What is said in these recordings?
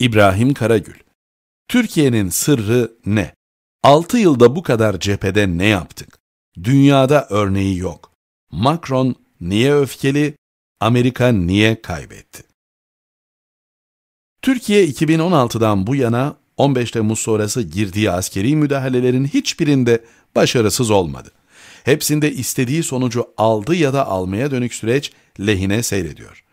İbrahim Karagül Türkiye'nin sırrı ne? 6 yılda bu kadar cephede ne yaptık? Dünyada örneği yok. Macron niye öfkeli? Amerika niye kaybetti? Türkiye 2016'dan bu yana 15 Temmuz sonrası girdiği askeri müdahalelerin hiçbirinde başarısız olmadı. Hepsinde istediği sonucu aldı ya da almaya dönük süreç lehine seyrediyor.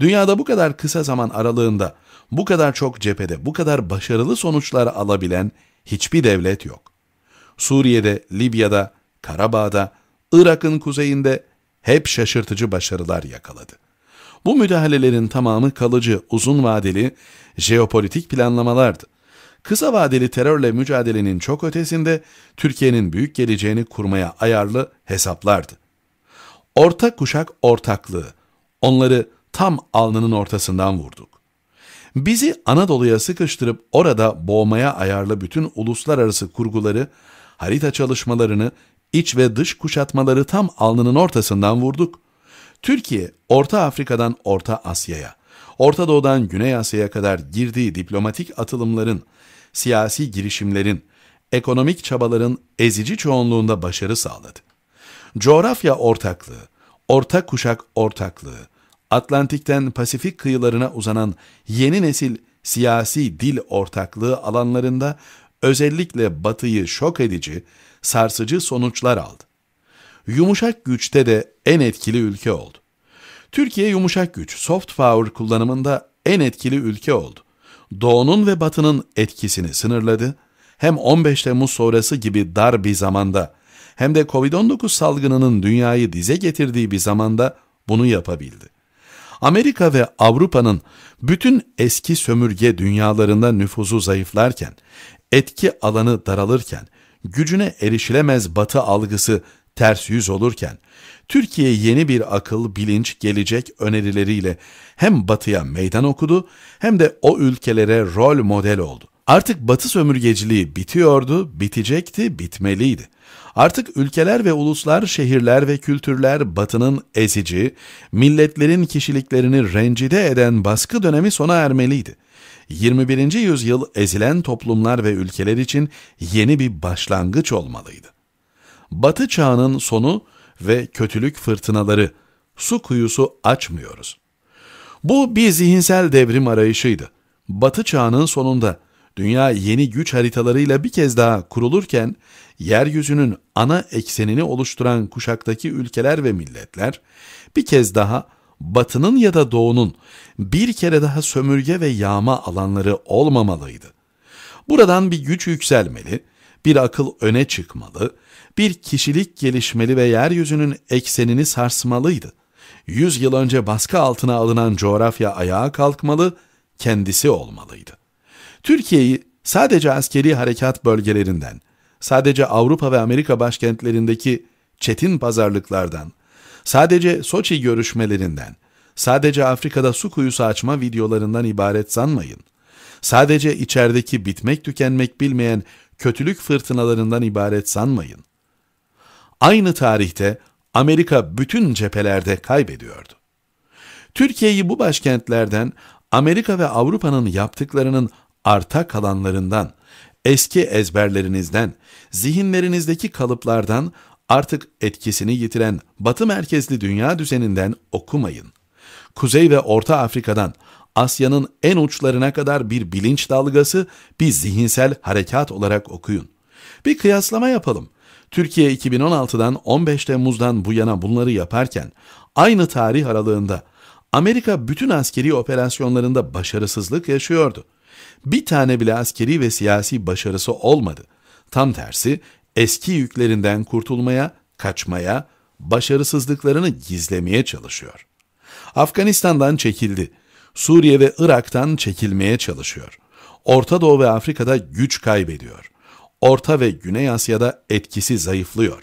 Dünyada bu kadar kısa zaman aralığında bu kadar çok cephede bu kadar başarılı sonuçlar alabilen hiçbir devlet yok. Suriye'de, Libya'da, Karabağ'da, Irak'ın kuzeyinde hep şaşırtıcı başarılar yakaladı. Bu müdahalelerin tamamı kalıcı, uzun vadeli jeopolitik planlamalardı. Kısa vadeli terörle mücadelenin çok ötesinde Türkiye'nin büyük geleceğini kurmaya ayarlı hesaplardı. Orta kuşak ortaklığı onları tam alnının ortasından vurdu. Bizi Anadolu'ya sıkıştırıp orada boğmaya ayarlı bütün uluslararası kurguları, harita çalışmalarını, iç ve dış kuşatmaları tam alnının ortasından vurduk. Türkiye, Orta Afrika'dan Orta Asya'ya, Orta Doğu'dan Güney Asya'ya kadar girdiği diplomatik atılımların, siyasi girişimlerin, ekonomik çabaların ezici çoğunluğunda başarı sağladı. Coğrafya ortaklığı, orta kuşak ortaklığı, Atlantik'ten Pasifik kıyılarına uzanan yeni nesil siyasi dil ortaklığı alanlarında özellikle batıyı şok edici, sarsıcı sonuçlar aldı. Yumuşak güçte de en etkili ülke oldu. Türkiye yumuşak güç, soft power kullanımında en etkili ülke oldu. Doğunun ve batının etkisini sınırladı, hem 15 Temmuz sonrası gibi dar bir zamanda hem de Covid-19 salgınının dünyayı dize getirdiği bir zamanda bunu yapabildi. Amerika ve Avrupa'nın bütün eski sömürge dünyalarında nüfuzu zayıflarken, etki alanı daralırken, gücüne erişilemez batı algısı ters yüz olurken, Türkiye yeni bir akıl, bilinç, gelecek önerileriyle hem batıya meydan okudu hem de o ülkelere rol model oldu. Artık Batı sömürgeciliği bitiyordu, bitecekti, bitmeliydi. Artık ülkeler ve uluslar, şehirler ve kültürler Batı'nın ezici, milletlerin kişiliklerini rencide eden baskı dönemi sona ermeliydi. 21. yüzyıl ezilen toplumlar ve ülkeler için yeni bir başlangıç olmalıydı. Batı çağının sonu ve kötülük fırtınaları su kuyusu açmıyoruz. Bu bir zihinsel devrim arayışıydı. Batı çağının sonunda dünya yeni güç haritalarıyla bir kez daha kurulurken, yeryüzünün ana eksenini oluşturan kuşaktaki ülkeler ve milletler, bir kez daha batının ya da doğunun bir kere daha sömürge ve yağma alanları olmamalıydı. Buradan bir güç yükselmeli, bir akıl öne çıkmalı, bir kişilik gelişmeli ve yeryüzünün eksenini sarsmalıydı. Yüz yıl önce baskı altına alınan coğrafya ayağa kalkmalı, kendisi olmalıydı. Türkiye'yi sadece askeri harekat bölgelerinden, sadece Avrupa ve Amerika başkentlerindeki çetin pazarlıklardan, sadece Soçi görüşmelerinden, sadece Afrika'da su kuyusu açma videolarından ibaret sanmayın. Sadece içerideki bitmek tükenmek bilmeyen kötülük fırtınalarından ibaret sanmayın. Aynı tarihte Amerika bütün cephelerde kaybediyordu. Türkiye'yi bu başkentlerden Amerika ve Avrupa'nın yaptıklarının arta kalanlarından, eski ezberlerinizden, zihinlerinizdeki kalıplardan artık etkisini yitiren batı merkezli dünya düzeninden okumayın. Kuzey ve Orta Afrika'dan Asya'nın en uçlarına kadar bir bilinç dalgası, bir zihinsel harekat olarak okuyun. Bir kıyaslama yapalım. Türkiye 2016'dan 15 Temmuz'dan bu yana bunları yaparken aynı tarih aralığında Amerika bütün askeri operasyonlarında başarısızlık yaşıyordu bir tane bile askeri ve siyasi başarısı olmadı. Tam tersi eski yüklerinden kurtulmaya, kaçmaya, başarısızlıklarını gizlemeye çalışıyor. Afganistan'dan çekildi. Suriye ve Irak'tan çekilmeye çalışıyor. Orta Doğu ve Afrika'da güç kaybediyor. Orta ve Güney Asya'da etkisi zayıflıyor.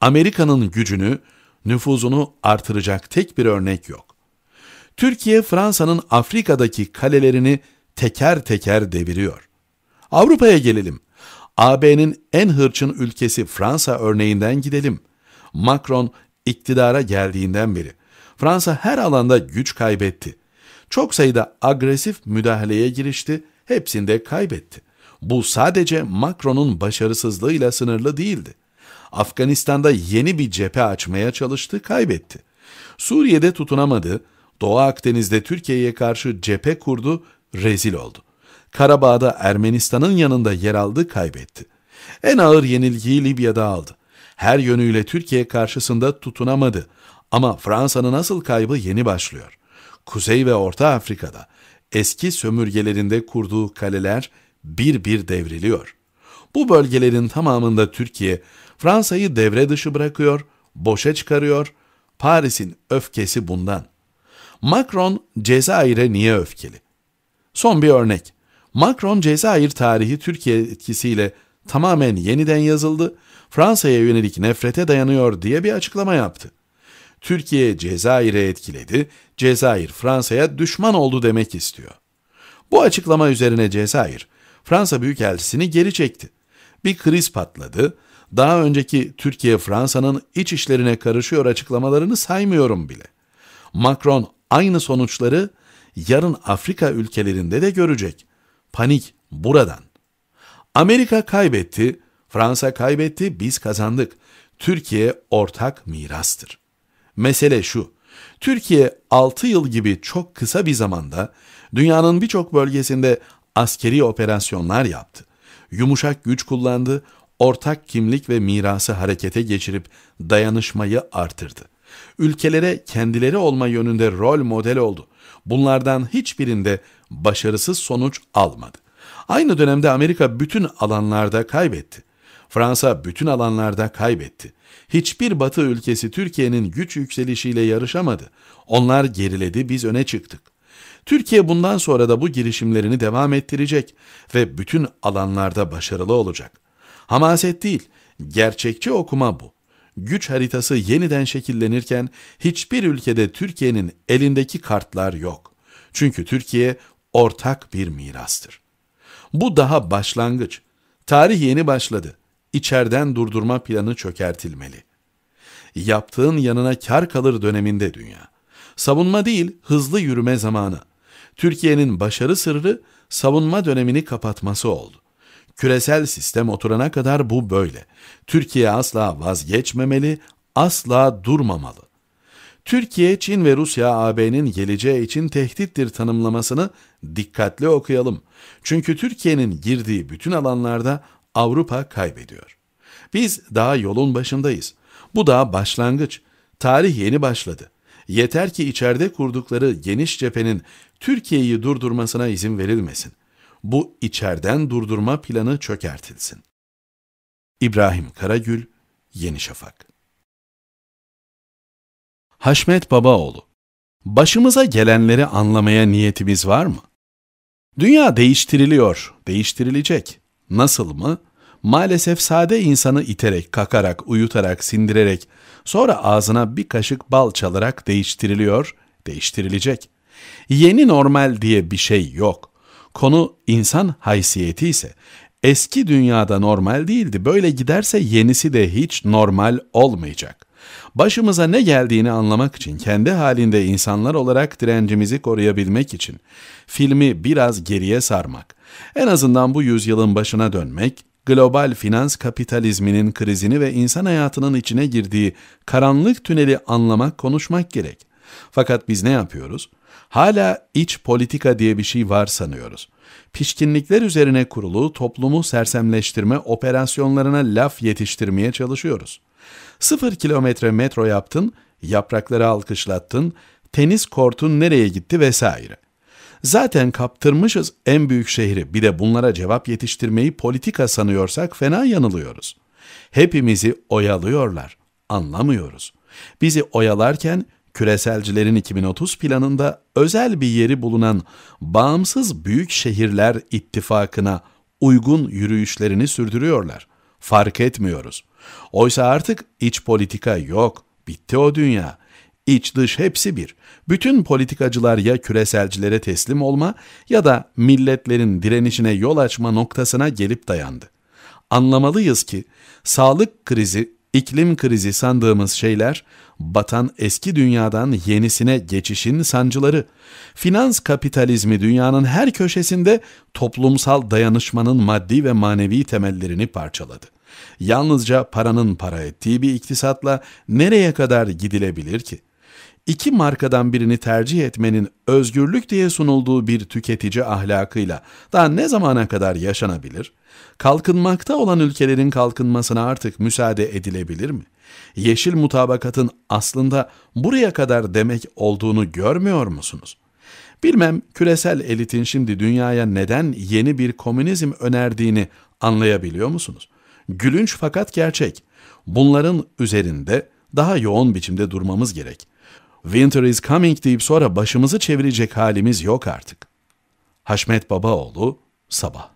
Amerika'nın gücünü, nüfuzunu artıracak tek bir örnek yok. Türkiye, Fransa'nın Afrika'daki kalelerini teker teker deviriyor. Avrupa'ya gelelim. AB'nin en hırçın ülkesi Fransa örneğinden gidelim. Macron iktidara geldiğinden beri Fransa her alanda güç kaybetti. Çok sayıda agresif müdahaleye girişti, hepsinde kaybetti. Bu sadece Macron'un başarısızlığıyla sınırlı değildi. Afganistan'da yeni bir cephe açmaya çalıştı, kaybetti. Suriye'de tutunamadı, Doğu Akdeniz'de Türkiye'ye karşı cephe kurdu rezil oldu. Karabağ'da Ermenistan'ın yanında yer aldı, kaybetti. En ağır yenilgiyi Libya'da aldı. Her yönüyle Türkiye karşısında tutunamadı. Ama Fransa'nın asıl kaybı yeni başlıyor. Kuzey ve Orta Afrika'da eski sömürgelerinde kurduğu kaleler bir bir devriliyor. Bu bölgelerin tamamında Türkiye Fransa'yı devre dışı bırakıyor, boşa çıkarıyor. Paris'in öfkesi bundan. Macron Cezayir'e niye öfkeli? Son bir örnek. Macron Cezayir tarihi Türkiye etkisiyle tamamen yeniden yazıldı, Fransa'ya yönelik nefrete dayanıyor diye bir açıklama yaptı. Türkiye Cezayir'e etkiledi, Cezayir Fransa'ya düşman oldu demek istiyor. Bu açıklama üzerine Cezayir, Fransa Büyükelçisini geri çekti. Bir kriz patladı, daha önceki Türkiye Fransa'nın iç işlerine karışıyor açıklamalarını saymıyorum bile. Macron aynı sonuçları yarın Afrika ülkelerinde de görecek. Panik buradan. Amerika kaybetti, Fransa kaybetti, biz kazandık. Türkiye ortak mirastır. Mesele şu, Türkiye 6 yıl gibi çok kısa bir zamanda dünyanın birçok bölgesinde askeri operasyonlar yaptı. Yumuşak güç kullandı, ortak kimlik ve mirası harekete geçirip dayanışmayı artırdı. Ülkelere kendileri olma yönünde rol model oldu. Bunlardan hiçbirinde başarısız sonuç almadı. Aynı dönemde Amerika bütün alanlarda kaybetti. Fransa bütün alanlarda kaybetti. Hiçbir batı ülkesi Türkiye'nin güç yükselişiyle yarışamadı. Onlar geriledi, biz öne çıktık. Türkiye bundan sonra da bu girişimlerini devam ettirecek ve bütün alanlarda başarılı olacak. Hamaset değil, gerçekçi okuma bu güç haritası yeniden şekillenirken hiçbir ülkede Türkiye'nin elindeki kartlar yok. Çünkü Türkiye ortak bir mirastır. Bu daha başlangıç. Tarih yeni başladı. İçeriden durdurma planı çökertilmeli. Yaptığın yanına kar kalır döneminde dünya. Savunma değil, hızlı yürüme zamanı. Türkiye'nin başarı sırrı savunma dönemini kapatması oldu. Küresel sistem oturana kadar bu böyle. Türkiye asla vazgeçmemeli, asla durmamalı. Türkiye, Çin ve Rusya AB'nin geleceği için tehdittir tanımlamasını dikkatli okuyalım. Çünkü Türkiye'nin girdiği bütün alanlarda Avrupa kaybediyor. Biz daha yolun başındayız. Bu da başlangıç. Tarih yeni başladı. Yeter ki içeride kurdukları geniş cephenin Türkiye'yi durdurmasına izin verilmesin bu içerden durdurma planı çökertilsin. İbrahim Karagül, Yeni Şafak Haşmet Babaoğlu Başımıza gelenleri anlamaya niyetimiz var mı? Dünya değiştiriliyor, değiştirilecek. Nasıl mı? Maalesef sade insanı iterek, kakarak, uyutarak, sindirerek, sonra ağzına bir kaşık bal çalarak değiştiriliyor, değiştirilecek. Yeni normal diye bir şey yok. Konu insan haysiyeti ise eski dünyada normal değildi. Böyle giderse yenisi de hiç normal olmayacak. Başımıza ne geldiğini anlamak için, kendi halinde insanlar olarak direncimizi koruyabilmek için filmi biraz geriye sarmak, en azından bu yüzyılın başına dönmek, global finans kapitalizminin krizini ve insan hayatının içine girdiği karanlık tüneli anlamak, konuşmak gerek. Fakat biz ne yapıyoruz? Hala iç politika diye bir şey var sanıyoruz. Pişkinlikler üzerine kurulu toplumu sersemleştirme operasyonlarına laf yetiştirmeye çalışıyoruz. Sıfır kilometre metro yaptın, yaprakları alkışlattın, tenis kortun nereye gitti vesaire. Zaten kaptırmışız en büyük şehri bir de bunlara cevap yetiştirmeyi politika sanıyorsak fena yanılıyoruz. Hepimizi oyalıyorlar, anlamıyoruz. Bizi oyalarken Küreselcilerin 2030 planında özel bir yeri bulunan bağımsız büyük şehirler ittifakına uygun yürüyüşlerini sürdürüyorlar. Fark etmiyoruz. Oysa artık iç politika yok, bitti o dünya. İç dış hepsi bir. Bütün politikacılar ya küreselcilere teslim olma ya da milletlerin direnişine yol açma noktasına gelip dayandı. Anlamalıyız ki sağlık krizi İklim krizi sandığımız şeyler, batan eski dünyadan yenisine geçişin sancıları, finans kapitalizmi dünyanın her köşesinde toplumsal dayanışmanın maddi ve manevi temellerini parçaladı. Yalnızca paranın para ettiği bir iktisatla nereye kadar gidilebilir ki? İki markadan birini tercih etmenin özgürlük diye sunulduğu bir tüketici ahlakıyla daha ne zamana kadar yaşanabilir? Kalkınmakta olan ülkelerin kalkınmasına artık müsaade edilebilir mi? Yeşil mutabakatın aslında buraya kadar demek olduğunu görmüyor musunuz? Bilmem küresel elitin şimdi dünyaya neden yeni bir komünizm önerdiğini anlayabiliyor musunuz? Gülünç fakat gerçek. Bunların üzerinde daha yoğun biçimde durmamız gerek.'' Winter is coming deyip sonra başımızı çevirecek halimiz yok artık. Haşmet Babaoğlu, Sabah